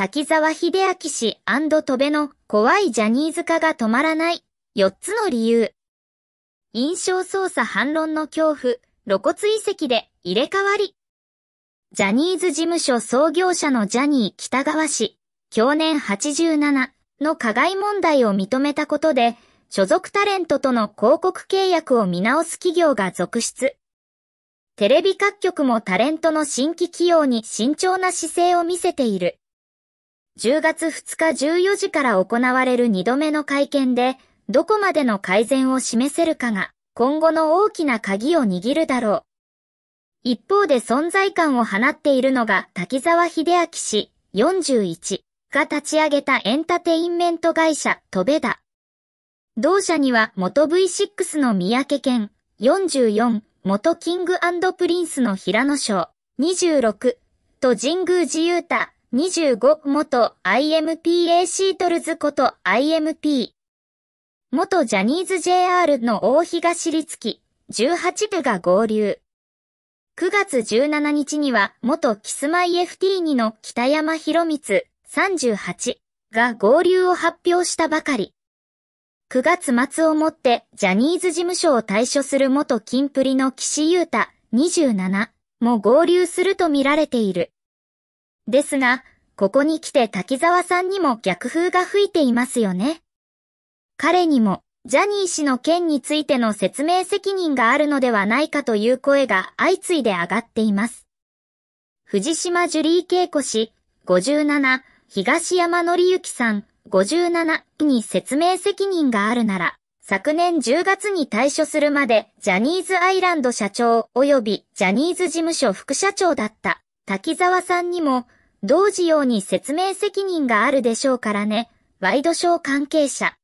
滝沢秀明氏戸部の怖いジャニーズ化が止まらない4つの理由。印象操作反論の恐怖、露骨遺跡で入れ替わり。ジャニーズ事務所創業者のジャニー北川氏、去年87の加害問題を認めたことで、所属タレントとの広告契約を見直す企業が続出。テレビ各局もタレントの新規起用に慎重な姿勢を見せている。10月2日14時から行われる2度目の会見で、どこまでの改善を示せるかが、今後の大きな鍵を握るだろう。一方で存在感を放っているのが滝沢秀明氏41が立ち上げたエンタテインメント会社トベだ。同社には元 V6 の三宅健44、元キングプリンスの平野翔26と神宮寺雄太25元 IMPA シートルズこと IMP 元ジャニーズ JR の大東立樹18部が合流9月17日には元キスマイ FT2 の北山博光38が合流を発表したばかり9月末をもってジャニーズ事務所を退所する元金プリの岸優太27も合流すると見られている。ですが、ここに来て滝沢さんにも逆風が吹いていますよね。彼にも、ジャニー氏の件についての説明責任があるのではないかという声が相次いで上がっています。藤島ジュリー恵子氏、57、東山則之さん、57に説明責任があるなら、昨年10月に退所するまで、ジャニーズアイランド社長及びジャニーズ事務所副社長だった滝沢さんにも、同時ように説明責任があるでしょうからね、ワイドショー関係者。